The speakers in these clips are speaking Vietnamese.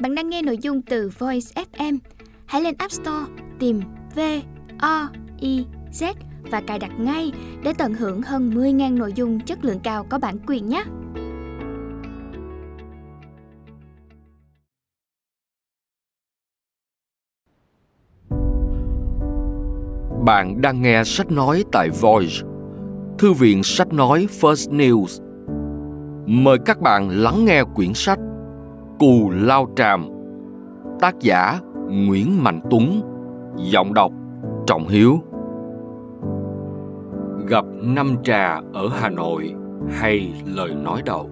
Bạn đang nghe nội dung từ Voice FM. Hãy lên App Store tìm V O I Z và cài đặt ngay để tận hưởng hơn 10.000 nội dung chất lượng cao có bản quyền nhé. Bạn đang nghe sách nói tại Voice, thư viện sách nói First News. Mời các bạn lắng nghe quyển sách Cù Lao Tràm Tác giả Nguyễn Mạnh Tuấn Giọng đọc Trọng Hiếu Gặp năm trà ở Hà Nội hay lời nói đầu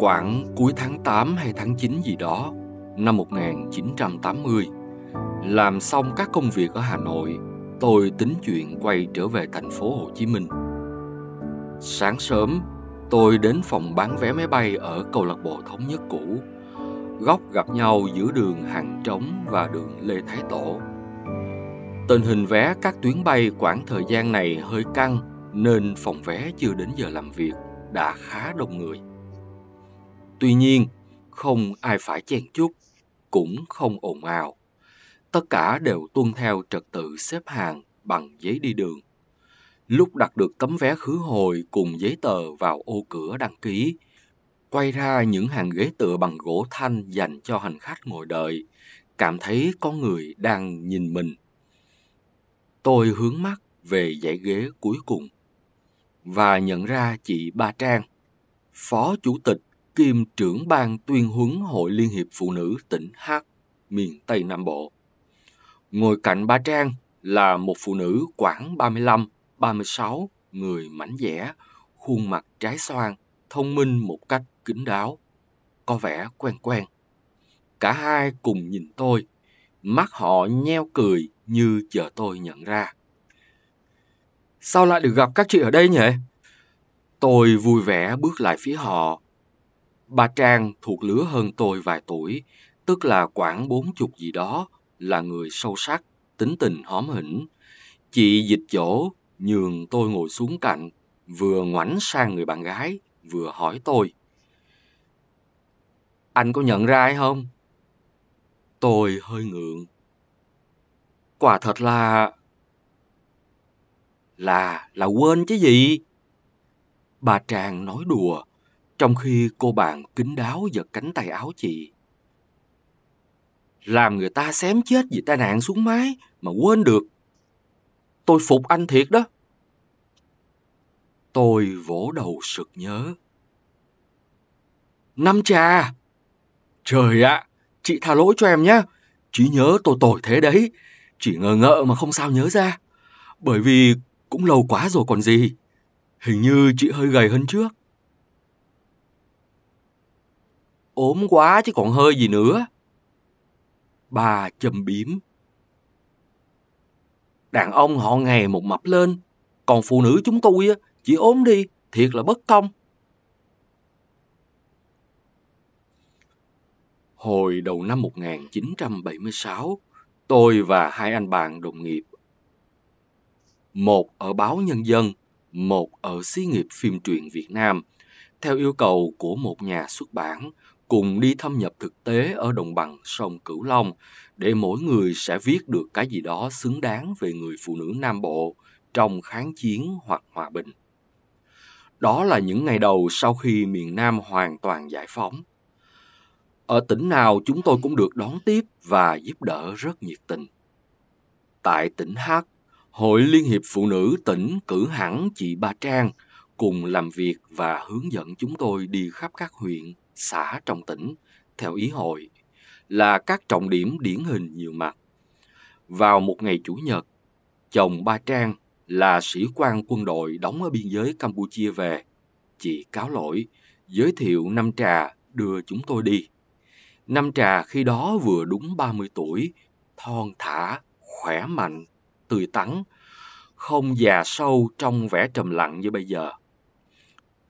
Khoảng cuối tháng 8 hay tháng 9 gì đó năm 1980 Làm xong các công việc ở Hà Nội Tôi tính chuyện quay trở về thành phố Hồ Chí Minh Sáng sớm Tôi đến phòng bán vé máy bay ở câu lạc bộ thống nhất cũ. Góc gặp nhau giữa đường Hàng Trống và đường Lê Thái Tổ. Tình hình vé các tuyến bay quãng thời gian này hơi căng nên phòng vé chưa đến giờ làm việc đã khá đông người. Tuy nhiên, không ai phải chen chúc, cũng không ồn ào. Tất cả đều tuân theo trật tự xếp hàng bằng giấy đi đường. Lúc đặt được tấm vé khứ hồi cùng giấy tờ vào ô cửa đăng ký, quay ra những hàng ghế tựa bằng gỗ thanh dành cho hành khách ngồi đợi, cảm thấy có người đang nhìn mình. Tôi hướng mắt về dãy ghế cuối cùng và nhận ra chị Ba Trang, Phó Chủ tịch kiêm trưởng ban tuyên huấn Hội Liên hiệp Phụ nữ tỉnh H, miền Tây Nam Bộ. Ngồi cạnh Ba Trang là một phụ nữ khoảng 35 36, người mảnh dẻ, khuôn mặt trái xoan, thông minh một cách kín đáo. Có vẻ quen quen. Cả hai cùng nhìn tôi, mắt họ nheo cười như chờ tôi nhận ra. Sao lại được gặp các chị ở đây nhỉ? Tôi vui vẻ bước lại phía họ. Bà Trang thuộc lứa hơn tôi vài tuổi, tức là khoảng bốn chục gì đó, là người sâu sắc, tính tình hóm hỉnh. Chị dịch chỗ nhường tôi ngồi xuống cạnh, vừa ngoảnh sang người bạn gái, vừa hỏi tôi. Anh có nhận ra ai không? Tôi hơi ngượng. Quả thật là... Là, là quên chứ gì? Bà Tràng nói đùa, trong khi cô bạn kính đáo giật cánh tay áo chị. Làm người ta xém chết vì tai nạn xuống mái mà quên được Tôi phục anh thiệt đó. Tôi vỗ đầu sực nhớ. Năm trà! Trời ạ! À, chị tha lỗi cho em nhé. Chị nhớ tôi tồi thế đấy. Chỉ ngờ ngợ mà không sao nhớ ra. Bởi vì cũng lâu quá rồi còn gì. Hình như chị hơi gầy hơn trước. Ốm quá chứ còn hơi gì nữa. Bà chầm bím đàn ông họ ngày một mập lên, còn phụ nữ chúng tôi chỉ ốm đi, thiệt là bất công. Hồi đầu năm 1976, tôi và hai anh bạn đồng nghiệp, một ở báo Nhân dân, một ở xí nghiệp phim truyện Việt Nam, theo yêu cầu của một nhà xuất bản cùng đi thâm nhập thực tế ở đồng bằng sông Cửu Long để mỗi người sẽ viết được cái gì đó xứng đáng về người phụ nữ Nam Bộ trong kháng chiến hoặc hòa bình. Đó là những ngày đầu sau khi miền Nam hoàn toàn giải phóng. Ở tỉnh nào chúng tôi cũng được đón tiếp và giúp đỡ rất nhiệt tình. Tại tỉnh H, Hội Liên hiệp Phụ nữ tỉnh cử hẳn chị ba Trang cùng làm việc và hướng dẫn chúng tôi đi khắp các huyện xã trong tỉnh theo ý hội là các trọng điểm điển hình nhiều mặt. Vào một ngày Chủ nhật, chồng Ba Trang là sĩ quan quân đội đóng ở biên giới Campuchia về. Chị cáo lỗi, giới thiệu Năm Trà đưa chúng tôi đi. Năm Trà khi đó vừa đúng 30 tuổi, thon thả, khỏe mạnh, tươi tắn, không già sâu trong vẻ trầm lặng như bây giờ.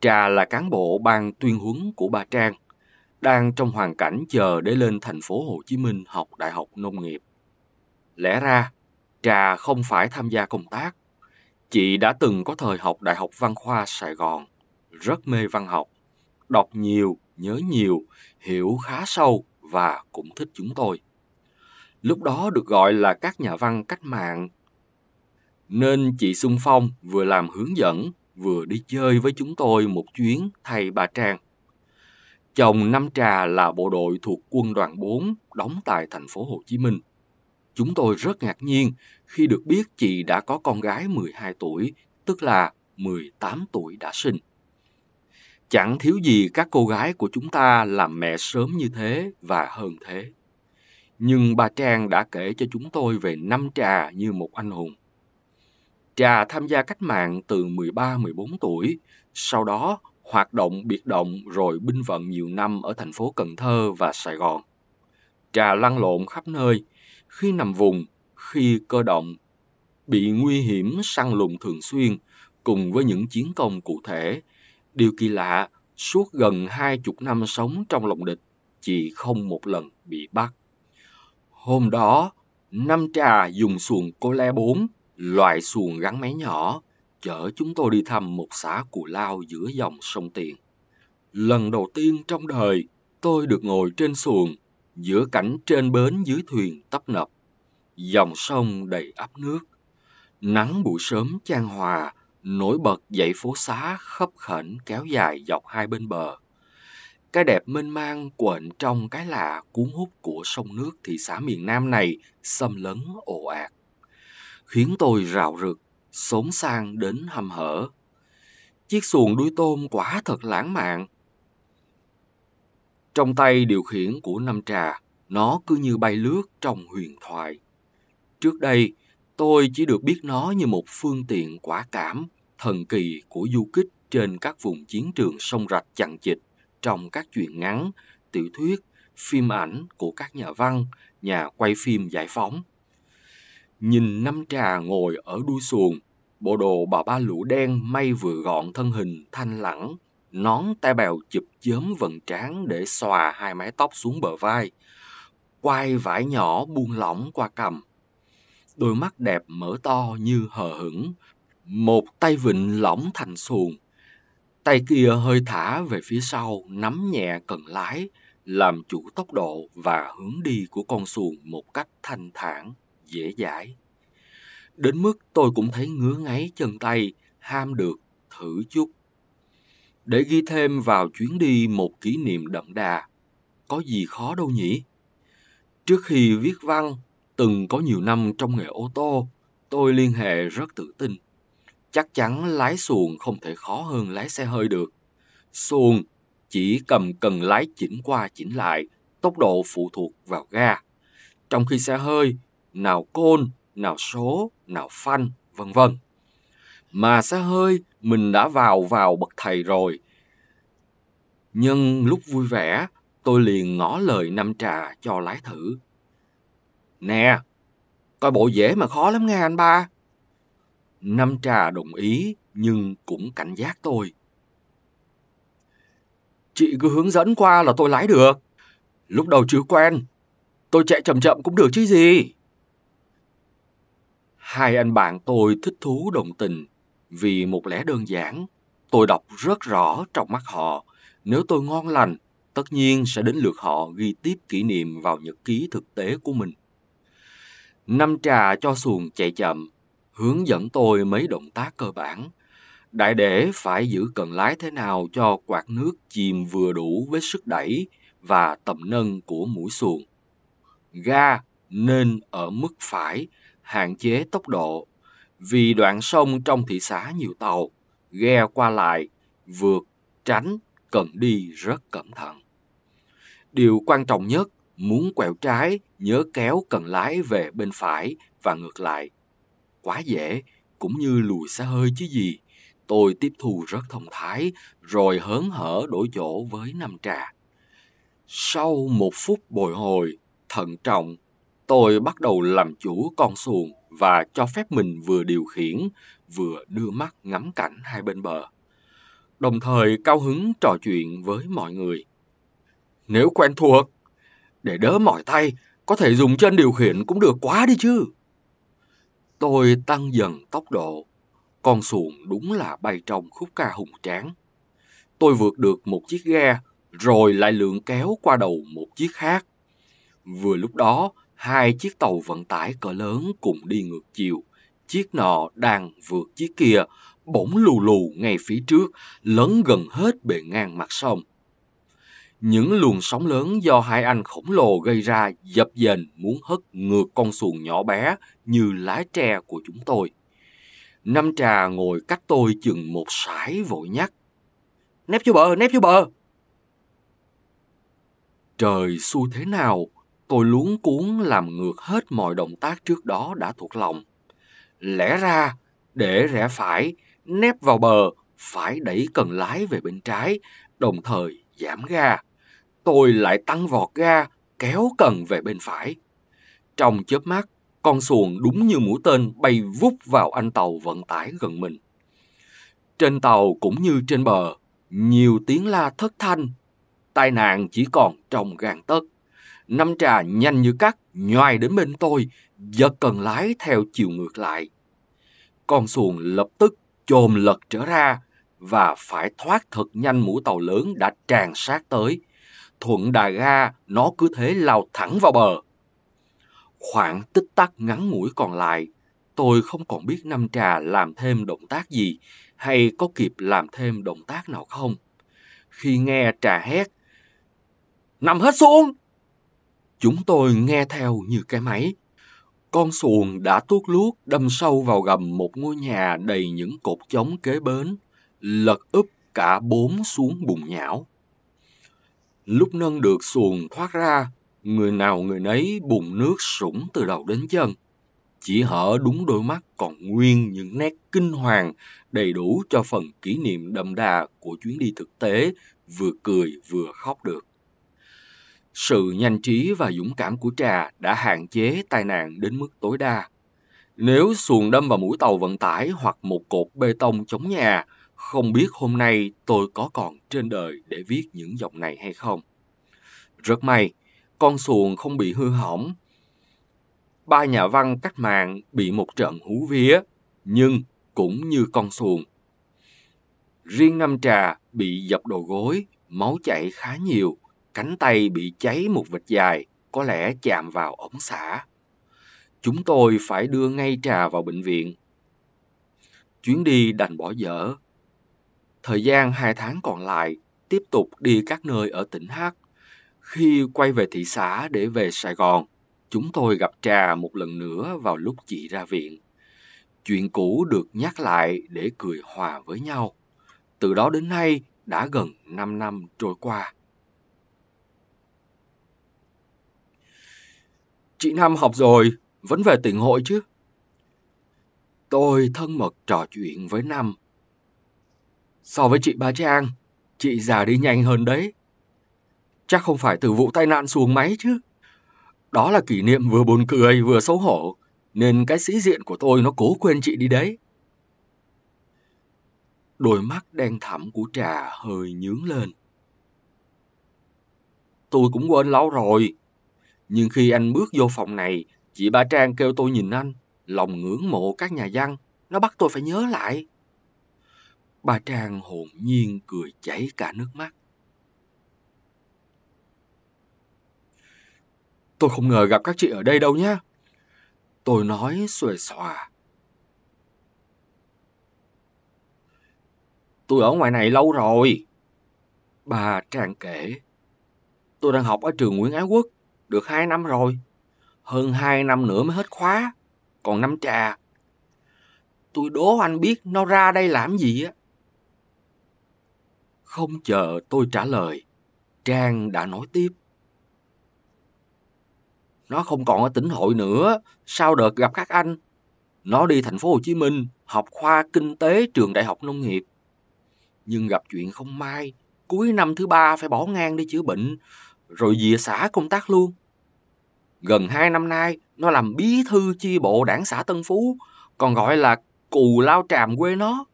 Trà là cán bộ ban tuyên huấn của Ba Trang, đang trong hoàn cảnh chờ để lên thành phố Hồ Chí Minh học đại học nông nghiệp. Lẽ ra, Trà không phải tham gia công tác. Chị đã từng có thời học Đại học Văn khoa Sài Gòn, rất mê văn học, đọc nhiều, nhớ nhiều, hiểu khá sâu và cũng thích chúng tôi. Lúc đó được gọi là các nhà văn cách mạng. Nên chị Xuân phong vừa làm hướng dẫn vừa đi chơi với chúng tôi một chuyến thay bà Trang. Chồng Nam Trà là bộ đội thuộc quân đoàn 4 đóng tại thành phố Hồ Chí Minh. Chúng tôi rất ngạc nhiên khi được biết chị đã có con gái 12 tuổi, tức là 18 tuổi đã sinh. Chẳng thiếu gì các cô gái của chúng ta làm mẹ sớm như thế và hơn thế. Nhưng bà Trang đã kể cho chúng tôi về Nam Trà như một anh hùng Trà tham gia cách mạng từ 13-14 tuổi, sau đó hoạt động biệt động rồi binh vận nhiều năm ở thành phố Cần Thơ và Sài Gòn. Trà lăn lộn khắp nơi, khi nằm vùng, khi cơ động, bị nguy hiểm săn lùng thường xuyên cùng với những chiến công cụ thể. Điều kỳ lạ, suốt gần hai chục năm sống trong lòng địch, chị không một lần bị bắt. Hôm đó, năm trà dùng xuồng cô le 4 Loại xuồng gắn máy nhỏ chở chúng tôi đi thăm một xã Cù Lao giữa dòng sông Tiền. Lần đầu tiên trong đời, tôi được ngồi trên xuồng, giữa cảnh trên bến dưới thuyền tấp nập. Dòng sông đầy ấp nước. Nắng buổi sớm chan hòa, nổi bật dậy phố xá khấp khẩn kéo dài dọc hai bên bờ. Cái đẹp mênh mang quện trong cái lạ cuốn hút của sông nước thị xã miền Nam này xâm lấn ồ ạt khiến tôi rạo rực, sống sang đến hầm hở. Chiếc xuồng đuôi tôm quả thật lãng mạn. Trong tay điều khiển của năm trà, nó cứ như bay lướt trong huyền thoại. Trước đây, tôi chỉ được biết nó như một phương tiện quả cảm, thần kỳ của du kích trên các vùng chiến trường sông rạch chằng chịt trong các chuyện ngắn, tiểu thuyết, phim ảnh của các nhà văn, nhà quay phim giải phóng nhìn năm trà ngồi ở đuôi xuồng, bộ đồ bà ba lũ đen may vừa gọn thân hình thanh lẳng, nón tay bèo chụp chớm vần trán để xòa hai mái tóc xuống bờ vai, quai vải nhỏ buông lỏng qua cầm. Đôi mắt đẹp mở to như hờ hững, một tay vịnh lỏng thành xuồng, tay kia hơi thả về phía sau, nắm nhẹ cần lái, làm chủ tốc độ và hướng đi của con xuồng một cách thanh thản dễ dãi. Đến mức tôi cũng thấy ngứa ngáy chân tay, ham được, thử chút. Để ghi thêm vào chuyến đi một kỷ niệm đậm đà, có gì khó đâu nhỉ? Trước khi viết văn, từng có nhiều năm trong nghề ô tô, tôi liên hệ rất tự tin. Chắc chắn lái xuồng không thể khó hơn lái xe hơi được. Xuồng chỉ cầm cần lái chỉnh qua chỉnh lại, tốc độ phụ thuộc vào ga. Trong khi xe hơi nào côn, nào số, nào phanh, vân vân. Mà xa hơi mình đã vào vào bậc thầy rồi. Nhưng lúc vui vẻ, tôi liền ngỏ lời năm trà cho lái thử. Nè, coi bộ dễ mà khó lắm nghe anh ba. Năm trà đồng ý nhưng cũng cảnh giác tôi. Chị cứ hướng dẫn qua là tôi lái được. Lúc đầu chưa quen, tôi chạy chậm chậm cũng được chứ gì. Hai anh bạn tôi thích thú đồng tình vì một lẽ đơn giản. Tôi đọc rất rõ trong mắt họ. Nếu tôi ngon lành, tất nhiên sẽ đến lượt họ ghi tiếp kỷ niệm vào nhật ký thực tế của mình. Năm trà cho xuồng chạy chậm, hướng dẫn tôi mấy động tác cơ bản. Đại để phải giữ cần lái thế nào cho quạt nước chìm vừa đủ với sức đẩy và tầm nâng của mũi xuồng. Ga nên ở mức phải, hạn chế tốc độ vì đoạn sông trong thị xã nhiều tàu, ghe qua lại, vượt, tránh cần đi rất cẩn thận. Điều quan trọng nhất, muốn quẹo trái, nhớ kéo cần lái về bên phải và ngược lại. Quá dễ, cũng như lùi xe hơi chứ gì. Tôi tiếp thu rất thông thái, rồi hớn hở đổi chỗ với năm trà. Sau một phút bồi hồi, thận trọng tôi bắt đầu làm chủ con xuồng và cho phép mình vừa điều khiển, vừa đưa mắt ngắm cảnh hai bên bờ. Đồng thời cao hứng trò chuyện với mọi người. Nếu quen thuộc, để đỡ mỏi tay, có thể dùng chân điều khiển cũng được quá đi chứ. Tôi tăng dần tốc độ, con xuồng đúng là bay trong khúc ca hùng tráng. Tôi vượt được một chiếc ghe, rồi lại lượn kéo qua đầu một chiếc khác. Vừa lúc đó, hai chiếc tàu vận tải cỡ lớn cùng đi ngược chiều. Chiếc nọ đang vượt chiếc kia, bỗng lù lù ngay phía trước, lớn gần hết bề ngang mặt sông. Những luồng sóng lớn do hai anh khổng lồ gây ra dập dềnh muốn hất ngược con xuồng nhỏ bé như lá tre của chúng tôi. Năm trà ngồi cách tôi chừng một sải vội nhắc. Nép vô bờ, nép vô bờ! Trời xu thế nào, Tôi luống cuốn làm ngược hết mọi động tác trước đó đã thuộc lòng. Lẽ ra, để rẽ phải, nép vào bờ, phải đẩy cần lái về bên trái, đồng thời giảm ga. Tôi lại tăng vọt ga, kéo cần về bên phải. Trong chớp mắt, con xuồng đúng như mũi tên bay vút vào anh tàu vận tải gần mình. Trên tàu cũng như trên bờ, nhiều tiếng la thất thanh. Tai nạn chỉ còn trong gang tấc. Năm trà nhanh như cắt, nhoài đến bên tôi, giật cần lái theo chiều ngược lại. Con xuồng lập tức chồm lật trở ra và phải thoát thật nhanh mũi tàu lớn đã tràn sát tới. Thuận đà ga, nó cứ thế lao thẳng vào bờ. Khoảng tích tắc ngắn ngủi còn lại, tôi không còn biết Năm Trà làm thêm động tác gì hay có kịp làm thêm động tác nào không. Khi nghe Trà hét, Nằm hết xuống! Chúng tôi nghe theo như cái máy. Con xuồng đã tuốt luốt đâm sâu vào gầm một ngôi nhà đầy những cột chống kế bến, lật úp cả bốn xuống bùn nhão. Lúc nâng được xuồng thoát ra, người nào người nấy bùn nước sũng từ đầu đến chân. Chỉ hở đúng đôi mắt còn nguyên những nét kinh hoàng đầy đủ cho phần kỷ niệm đậm đà của chuyến đi thực tế vừa cười vừa khóc được sự nhanh trí và dũng cảm của Trà đã hạn chế tai nạn đến mức tối đa. Nếu xuồng đâm vào mũi tàu vận tải hoặc một cột bê tông chống nhà, không biết hôm nay tôi có còn trên đời để viết những dòng này hay không. Rất may, con xuồng không bị hư hỏng. Ba nhà văn cách mạng bị một trận hú vía, nhưng cũng như con xuồng. Riêng năm trà bị dập đầu gối, máu chảy khá nhiều, cánh tay bị cháy một vệt dài, có lẽ chạm vào ống xả. Chúng tôi phải đưa ngay trà vào bệnh viện. Chuyến đi đành bỏ dở. Thời gian hai tháng còn lại, tiếp tục đi các nơi ở tỉnh Hát. Khi quay về thị xã để về Sài Gòn, chúng tôi gặp trà một lần nữa vào lúc chị ra viện. Chuyện cũ được nhắc lại để cười hòa với nhau. Từ đó đến nay đã gần 5 năm trôi qua. Chị Nam học rồi, vẫn về tỉnh hội chứ? Tôi thân mật trò chuyện với Nam So với chị Ba Trang, chị già đi nhanh hơn đấy. Chắc không phải từ vụ tai nạn xuống máy chứ. Đó là kỷ niệm vừa buồn cười vừa xấu hổ, nên cái sĩ diện của tôi nó cố quên chị đi đấy. Đôi mắt đen thẳm của trà hơi nhướng lên. Tôi cũng quên lâu rồi, nhưng khi anh bước vô phòng này, chị Ba Trang kêu tôi nhìn anh, lòng ngưỡng mộ các nhà văn, nó bắt tôi phải nhớ lại. Ba Trang hồn nhiên cười chảy cả nước mắt. Tôi không ngờ gặp các chị ở đây đâu nhé. Tôi nói xuề xòa. Tôi ở ngoài này lâu rồi. Bà Trang kể. Tôi đang học ở trường Nguyễn Ái Quốc được hai năm rồi. Hơn hai năm nữa mới hết khóa, còn năm trà. Tôi đố anh biết nó ra đây làm gì á. Không chờ tôi trả lời, Trang đã nói tiếp. Nó không còn ở tỉnh hội nữa, sau đợt gặp các anh. Nó đi thành phố Hồ Chí Minh, học khoa kinh tế trường đại học nông nghiệp. Nhưng gặp chuyện không may, cuối năm thứ ba phải bỏ ngang đi chữa bệnh, rồi dìa xã công tác luôn. Gần hai năm nay, nó làm bí thư chi bộ đảng xã Tân Phú, còn gọi là cù lao tràm quê nó.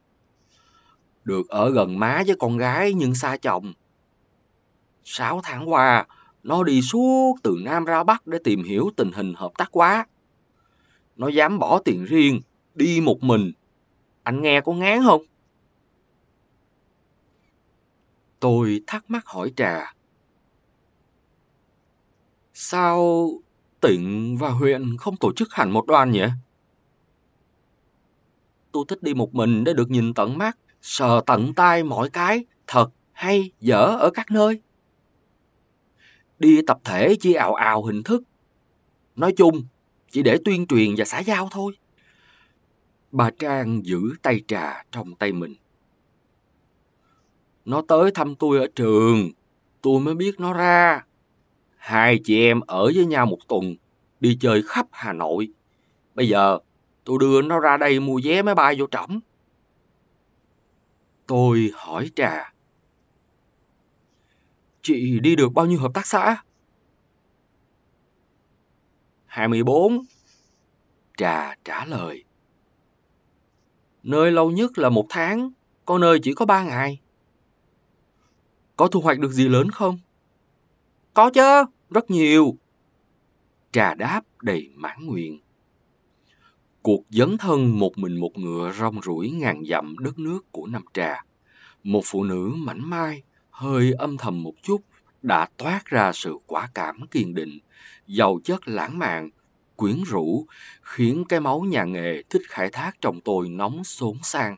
Được ở gần má với con gái nhưng xa chồng. Sáu tháng qua, nó đi suốt từ Nam ra Bắc để tìm hiểu tình hình hợp tác quá. Nó dám bỏ tiền riêng, đi một mình. Anh nghe có ngán không? Tôi thắc mắc hỏi trà Sao tỉnh và huyện không tổ chức hẳn một đoàn nhỉ? Tôi thích đi một mình để được nhìn tận mắt, sờ tận tay mọi cái, thật hay dở ở các nơi. Đi tập thể chỉ ào ào hình thức. Nói chung, chỉ để tuyên truyền và xã giao thôi. Bà Trang giữ tay trà trong tay mình. Nó tới thăm tôi ở trường, tôi mới biết nó ra. Hai chị em ở với nhau một tuần, đi chơi khắp Hà Nội. Bây giờ tôi đưa nó ra đây mua vé máy bay vô trỏng. Tôi hỏi Trà. Chị đi được bao nhiêu hợp tác xã? 24. Trà trả lời. Nơi lâu nhất là một tháng, có nơi chỉ có ba ngày. Có thu hoạch được gì lớn không? Có chứ, rất nhiều. Trà đáp đầy mãn nguyện. Cuộc dấn thân một mình một ngựa rong ruổi ngàn dặm đất nước của năm Trà. Một phụ nữ mảnh mai, hơi âm thầm một chút, đã toát ra sự quả cảm kiên định, giàu chất lãng mạn, quyến rũ, khiến cái máu nhà nghề thích khai thác trong tôi nóng xốn sang.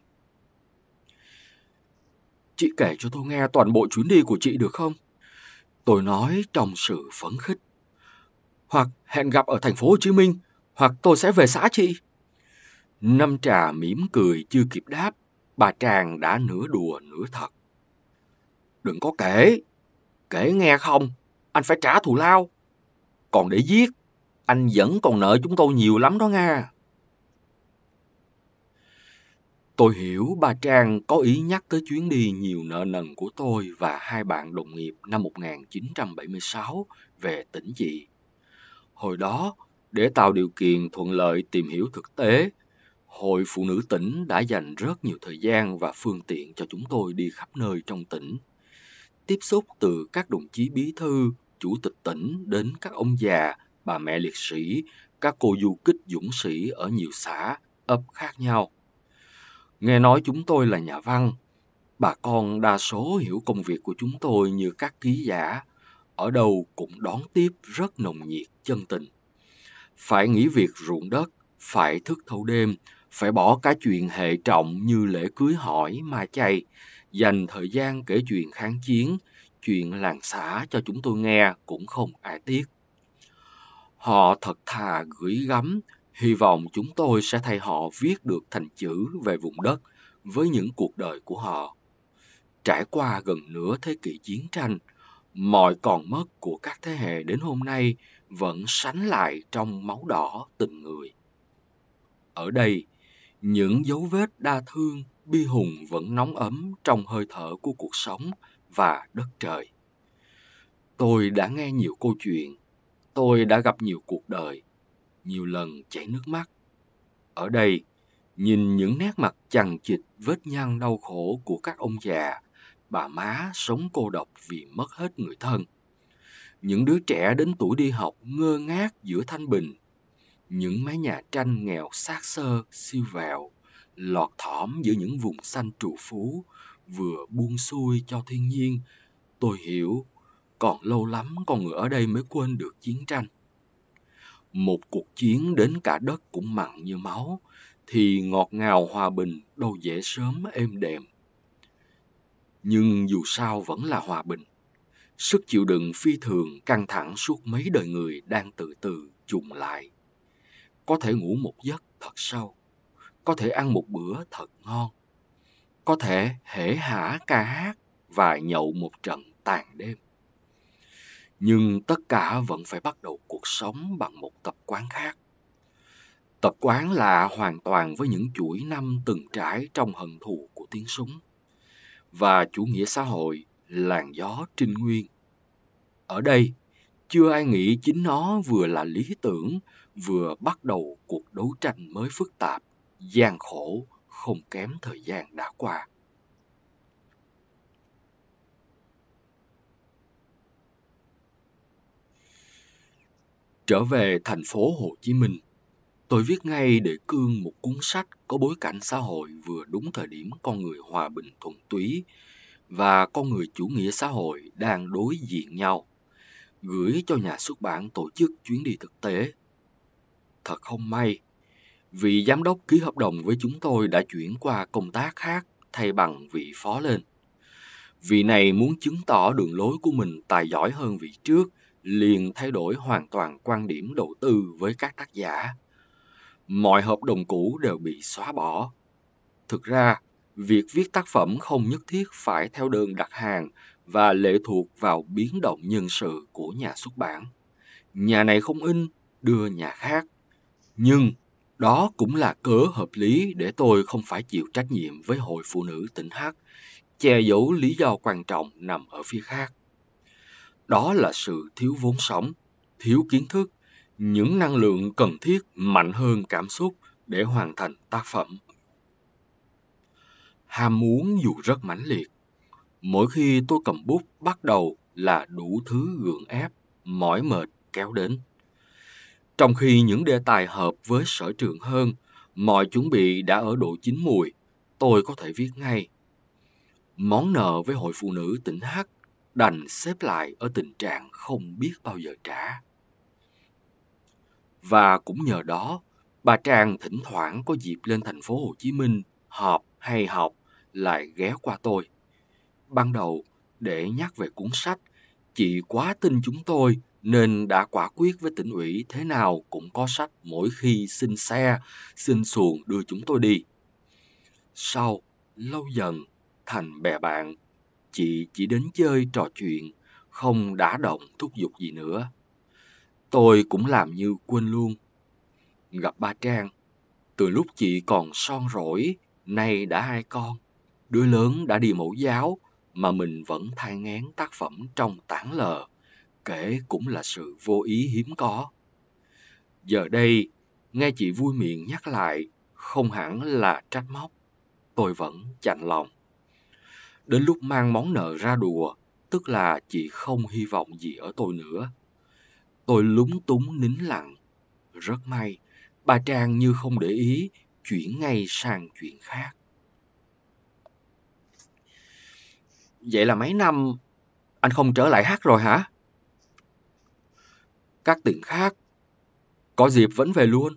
Chị kể cho tôi nghe toàn bộ chuyến đi của chị được không? Tôi nói trong sự phấn khích. Hoặc hẹn gặp ở thành phố Hồ Chí Minh, hoặc tôi sẽ về xã chị. Năm trà mỉm cười chưa kịp đáp, bà Tràng đã nửa đùa nửa thật. Đừng có kể, kể nghe không, anh phải trả thù lao. Còn để giết, anh vẫn còn nợ chúng tôi nhiều lắm đó Nga. Tôi hiểu bà Trang có ý nhắc tới chuyến đi nhiều nợ nần của tôi và hai bạn đồng nghiệp năm 1976 về tỉnh chị. Hồi đó, để tạo điều kiện thuận lợi tìm hiểu thực tế, Hội Phụ Nữ tỉnh đã dành rất nhiều thời gian và phương tiện cho chúng tôi đi khắp nơi trong tỉnh. Tiếp xúc từ các đồng chí bí thư, chủ tịch tỉnh đến các ông già, bà mẹ liệt sĩ, các cô du kích dũng sĩ ở nhiều xã, ấp khác nhau – Nghe nói chúng tôi là nhà văn, bà con đa số hiểu công việc của chúng tôi như các ký giả, ở đâu cũng đón tiếp rất nồng nhiệt chân tình. Phải nghỉ việc ruộng đất, phải thức thâu đêm, phải bỏ cả chuyện hệ trọng như lễ cưới hỏi ma chay, dành thời gian kể chuyện kháng chiến, chuyện làng xã cho chúng tôi nghe cũng không ai tiếc. Họ thật thà gửi gắm, Hy vọng chúng tôi sẽ thay họ viết được thành chữ về vùng đất với những cuộc đời của họ. Trải qua gần nửa thế kỷ chiến tranh, mọi còn mất của các thế hệ đến hôm nay vẫn sánh lại trong máu đỏ tình người. Ở đây, những dấu vết đa thương, bi hùng vẫn nóng ấm trong hơi thở của cuộc sống và đất trời. Tôi đã nghe nhiều câu chuyện, tôi đã gặp nhiều cuộc đời – nhiều lần chảy nước mắt. Ở đây, nhìn những nét mặt chằng chịt vết nhăn đau khổ của các ông già, bà má sống cô độc vì mất hết người thân. Những đứa trẻ đến tuổi đi học ngơ ngác giữa thanh bình. Những mái nhà tranh nghèo xác xơ, siêu vẹo, lọt thỏm giữa những vùng xanh trù phú, vừa buông xuôi cho thiên nhiên. Tôi hiểu, còn lâu lắm con người ở đây mới quên được chiến tranh một cuộc chiến đến cả đất cũng mặn như máu, thì ngọt ngào hòa bình đâu dễ sớm êm đềm. Nhưng dù sao vẫn là hòa bình. Sức chịu đựng phi thường căng thẳng suốt mấy đời người đang từ từ trùng lại. Có thể ngủ một giấc thật sâu, có thể ăn một bữa thật ngon, có thể hễ hả ca hát và nhậu một trận tàn đêm nhưng tất cả vẫn phải bắt đầu cuộc sống bằng một tập quán khác tập quán là hoàn toàn với những chuỗi năm từng trải trong hận thù của tiếng súng và chủ nghĩa xã hội làn gió trinh nguyên ở đây chưa ai nghĩ chính nó vừa là lý tưởng vừa bắt đầu cuộc đấu tranh mới phức tạp gian khổ không kém thời gian đã qua Trở về thành phố Hồ Chí Minh, tôi viết ngay để cương một cuốn sách có bối cảnh xã hội vừa đúng thời điểm con người hòa bình thuần túy và con người chủ nghĩa xã hội đang đối diện nhau, gửi cho nhà xuất bản tổ chức chuyến đi thực tế. Thật không may, vị giám đốc ký hợp đồng với chúng tôi đã chuyển qua công tác khác thay bằng vị phó lên. Vị này muốn chứng tỏ đường lối của mình tài giỏi hơn vị trước – liền thay đổi hoàn toàn quan điểm đầu tư với các tác giả. Mọi hợp đồng cũ đều bị xóa bỏ. Thực ra, việc viết tác phẩm không nhất thiết phải theo đơn đặt hàng và lệ thuộc vào biến động nhân sự của nhà xuất bản. Nhà này không in, đưa nhà khác. Nhưng đó cũng là cớ hợp lý để tôi không phải chịu trách nhiệm với hội phụ nữ tỉnh H, che giấu lý do quan trọng nằm ở phía khác đó là sự thiếu vốn sống thiếu kiến thức những năng lượng cần thiết mạnh hơn cảm xúc để hoàn thành tác phẩm ham muốn dù rất mãnh liệt mỗi khi tôi cầm bút bắt đầu là đủ thứ gượng ép mỏi mệt kéo đến trong khi những đề tài hợp với sở trường hơn mọi chuẩn bị đã ở độ chín mùi tôi có thể viết ngay món nợ với hội phụ nữ tỉnh h đành xếp lại ở tình trạng không biết bao giờ trả. Và cũng nhờ đó, bà Trang thỉnh thoảng có dịp lên thành phố Hồ Chí Minh họp hay học lại ghé qua tôi. Ban đầu, để nhắc về cuốn sách, chị quá tin chúng tôi nên đã quả quyết với tỉnh ủy thế nào cũng có sách mỗi khi xin xe, xin xuồng đưa chúng tôi đi. Sau, lâu dần, thành bè bạn, chị chỉ đến chơi trò chuyện, không đá động thúc giục gì nữa. Tôi cũng làm như quên luôn. Gặp ba Trang, từ lúc chị còn son rỗi, nay đã hai con. Đứa lớn đã đi mẫu giáo, mà mình vẫn thai ngán tác phẩm trong tảng lờ, kể cũng là sự vô ý hiếm có. Giờ đây, nghe chị vui miệng nhắc lại, không hẳn là trách móc, tôi vẫn chạnh lòng. Đến lúc mang món nợ ra đùa, tức là chị không hy vọng gì ở tôi nữa. Tôi lúng túng nín lặng. Rất may, bà Trang như không để ý, chuyển ngay sang chuyện khác. Vậy là mấy năm anh không trở lại hát rồi hả? Các tỉnh khác có dịp vẫn về luôn.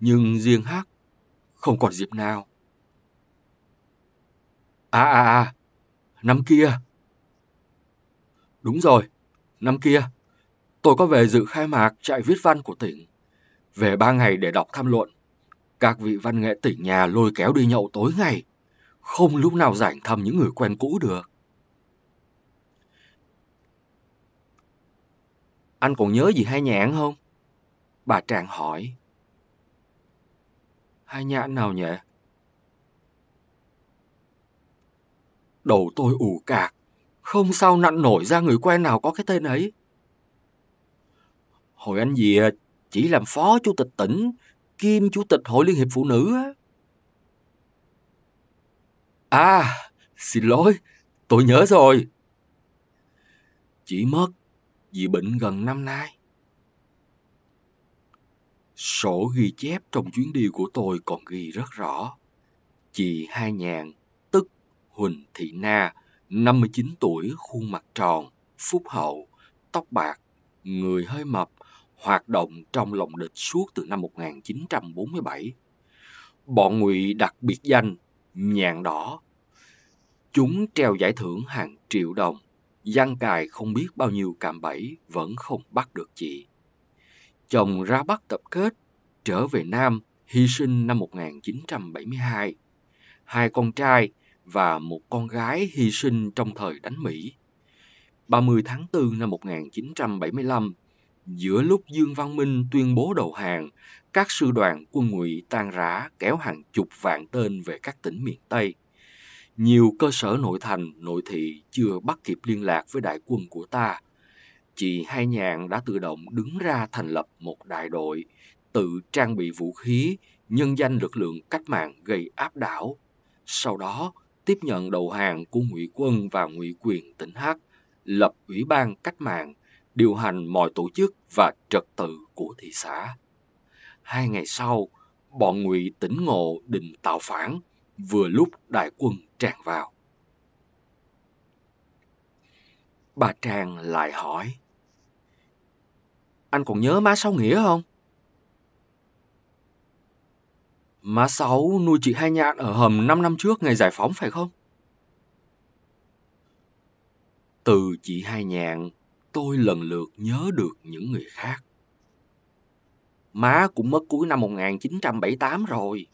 Nhưng riêng hát không còn dịp nào. À à à, năm kia. Đúng rồi, năm kia, tôi có về dự khai mạc trại viết văn của tỉnh. Về ba ngày để đọc tham luận. Các vị văn nghệ tỉnh nhà lôi kéo đi nhậu tối ngày. Không lúc nào rảnh thăm những người quen cũ được. Anh còn nhớ gì hai nhãn không? Bà tràng hỏi. Hai nhãn nào nhỉ? Đầu tôi ù cạc, không sao nặn nổi ra người quen nào có cái tên ấy. Hồi anh dìa chỉ làm phó chủ tịch tỉnh, kim chủ tịch hội liên hiệp phụ nữ á. À, xin lỗi, tôi nhớ rồi. Chỉ mất vì bệnh gần năm nay. Sổ ghi chép trong chuyến đi của tôi còn ghi rất rõ. Chị Hai Nhàn Huỳnh Thị Na, 59 tuổi, khuôn mặt tròn, phúc hậu, tóc bạc, người hơi mập, hoạt động trong lòng địch suốt từ năm 1947. Bọn ngụy đặc biệt danh nhạn đỏ. Chúng treo giải thưởng hàng triệu đồng, gian cài không biết bao nhiêu cạm bẫy vẫn không bắt được chị. Chồng ra bắt tập kết, trở về Nam, hy sinh năm 1972. Hai con trai, và một con gái hy sinh trong thời đánh Mỹ. 30 tháng 4 năm 1975, giữa lúc Dương Văn Minh tuyên bố đầu hàng, các sư đoàn quân ngụy tan rã kéo hàng chục vạn tên về các tỉnh miền Tây. Nhiều cơ sở nội thành, nội thị chưa bắt kịp liên lạc với đại quân của ta. Chị Hai Nhàn đã tự động đứng ra thành lập một đại đội, tự trang bị vũ khí, nhân danh lực lượng cách mạng gây áp đảo. Sau đó, tiếp nhận đầu hàng của ngụy quân và ngụy quyền tỉnh Hắc, lập ủy ban cách mạng, điều hành mọi tổ chức và trật tự của thị xã. Hai ngày sau, bọn ngụy tỉnh ngộ định tạo phản, vừa lúc đại quân tràn vào. Bà Trang lại hỏi. Anh còn nhớ má Sáu Nghĩa không? Má Sáu nuôi chị Hai Nhạn ở hầm 5 năm trước ngày giải phóng phải không? Từ chị Hai Nhạn, tôi lần lượt nhớ được những người khác. Má cũng mất cuối năm 1978 rồi.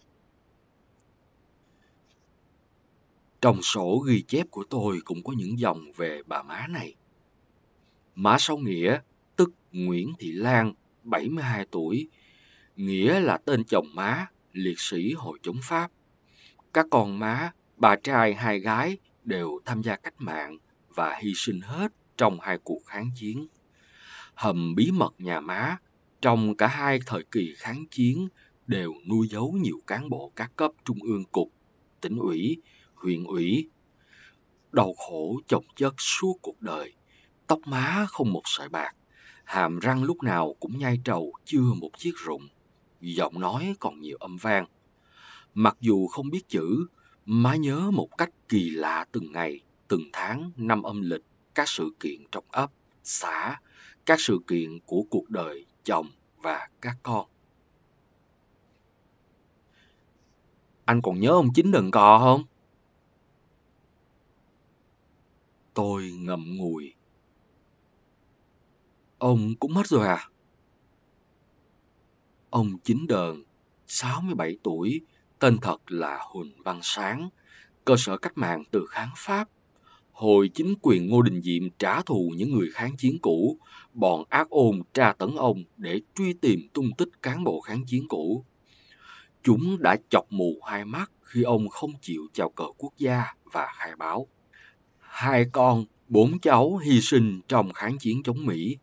Trong sổ ghi chép của tôi cũng có những dòng về bà má này. Má Sáu Nghĩa, tức Nguyễn Thị Lan, 72 tuổi, Nghĩa là tên chồng má, liệt sĩ hội chống Pháp. Các con má, bà trai hai gái đều tham gia cách mạng và hy sinh hết trong hai cuộc kháng chiến. Hầm bí mật nhà má trong cả hai thời kỳ kháng chiến đều nuôi giấu nhiều cán bộ các cấp trung ương cục, tỉnh ủy, huyện ủy. Đau khổ chồng chất suốt cuộc đời, tóc má không một sợi bạc, hàm răng lúc nào cũng nhai trầu chưa một chiếc rụng giọng nói còn nhiều âm vang. Mặc dù không biết chữ, má nhớ một cách kỳ lạ từng ngày, từng tháng, năm âm lịch, các sự kiện trong ấp, xã, các sự kiện của cuộc đời chồng và các con. Anh còn nhớ ông Chính Đừng Cò không? Tôi ngậm ngùi. Ông cũng mất rồi à? Ông Chính Đờn, 67 tuổi, tên thật là Huỳnh Văn Sáng, cơ sở cách mạng từ kháng Pháp. Hồi chính quyền Ngô Đình Diệm trả thù những người kháng chiến cũ, bọn ác ôn tra tấn ông để truy tìm tung tích cán bộ kháng chiến cũ. Chúng đã chọc mù hai mắt khi ông không chịu chào cờ quốc gia và khai báo. Hai con, bốn cháu hy sinh trong kháng chiến chống Mỹ.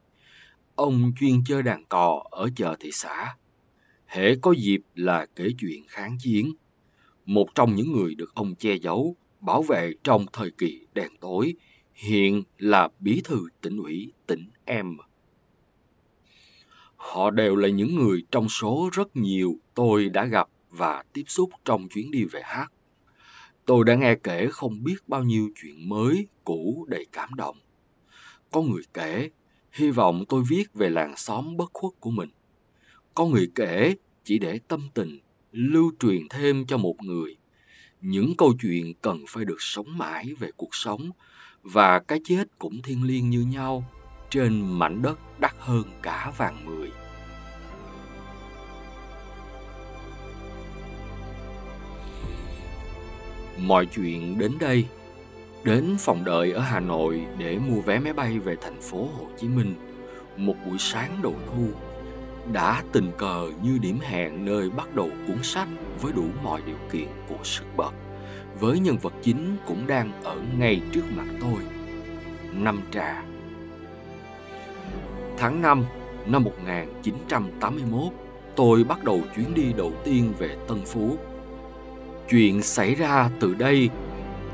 Ông chuyên chơi đàn cò ở chợ thị xã hễ có dịp là kể chuyện kháng chiến. Một trong những người được ông che giấu, bảo vệ trong thời kỳ đen tối, hiện là bí thư tỉnh ủy tỉnh Em. Họ đều là những người trong số rất nhiều tôi đã gặp và tiếp xúc trong chuyến đi về hát. Tôi đã nghe kể không biết bao nhiêu chuyện mới, cũ đầy cảm động. Có người kể, hy vọng tôi viết về làng xóm bất khuất của mình có người kể chỉ để tâm tình lưu truyền thêm cho một người những câu chuyện cần phải được sống mãi về cuộc sống và cái chết cũng thiêng liêng như nhau trên mảnh đất đắt hơn cả vàng mười mọi chuyện đến đây đến phòng đợi ở hà nội để mua vé máy bay về thành phố hồ chí minh một buổi sáng đầu thu đã tình cờ như điểm hẹn nơi bắt đầu cuốn sách với đủ mọi điều kiện của sức bật với nhân vật chính cũng đang ở ngay trước mặt tôi năm trà tháng 5 năm 1981 tôi bắt đầu chuyến đi đầu tiên về Tân Phú chuyện xảy ra từ đây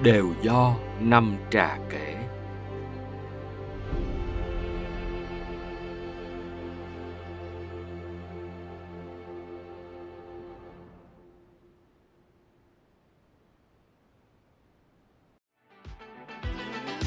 đều do năm trà kể